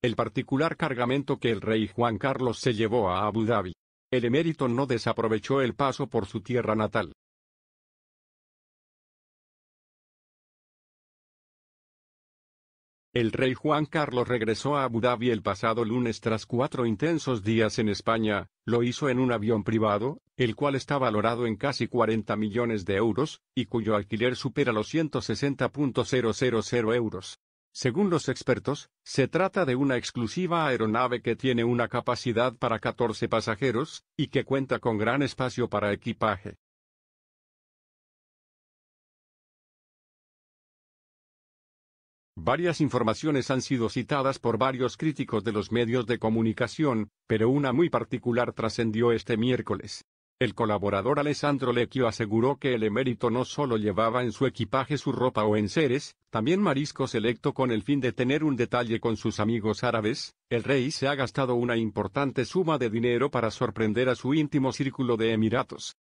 el particular cargamento que el rey Juan Carlos se llevó a Abu Dhabi. El emérito no desaprovechó el paso por su tierra natal. El rey Juan Carlos regresó a Abu Dhabi el pasado lunes tras cuatro intensos días en España, lo hizo en un avión privado, el cual está valorado en casi 40 millones de euros, y cuyo alquiler supera los 160.000 euros. Según los expertos, se trata de una exclusiva aeronave que tiene una capacidad para 14 pasajeros, y que cuenta con gran espacio para equipaje. Varias informaciones han sido citadas por varios críticos de los medios de comunicación, pero una muy particular trascendió este miércoles. El colaborador Alessandro Lecchio aseguró que el emérito no solo llevaba en su equipaje su ropa o enseres, también marisco selecto con el fin de tener un detalle con sus amigos árabes, el rey se ha gastado una importante suma de dinero para sorprender a su íntimo círculo de emiratos.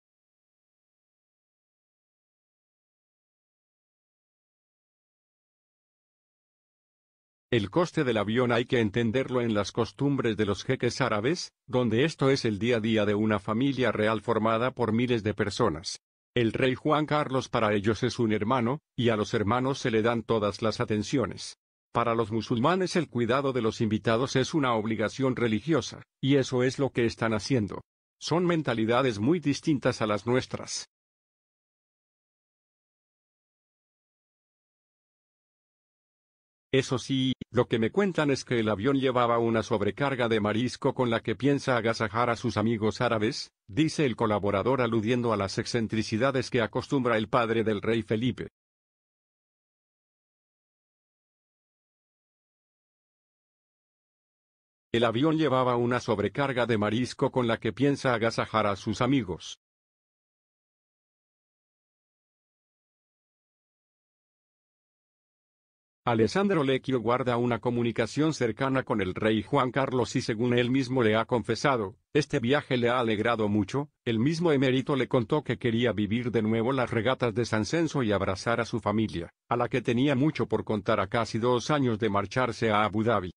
El coste del avión hay que entenderlo en las costumbres de los jeques árabes, donde esto es el día a día de una familia real formada por miles de personas. El rey Juan Carlos para ellos es un hermano, y a los hermanos se le dan todas las atenciones. Para los musulmanes el cuidado de los invitados es una obligación religiosa, y eso es lo que están haciendo. Son mentalidades muy distintas a las nuestras. Eso sí, lo que me cuentan es que el avión llevaba una sobrecarga de marisco con la que piensa agasajar a sus amigos árabes, dice el colaborador aludiendo a las excentricidades que acostumbra el padre del rey Felipe. El avión llevaba una sobrecarga de marisco con la que piensa agasajar a sus amigos. Alessandro Lecchio guarda una comunicación cercana con el rey Juan Carlos y según él mismo le ha confesado, este viaje le ha alegrado mucho, el mismo emérito le contó que quería vivir de nuevo las regatas de San Censo y abrazar a su familia, a la que tenía mucho por contar a casi dos años de marcharse a Abu Dhabi.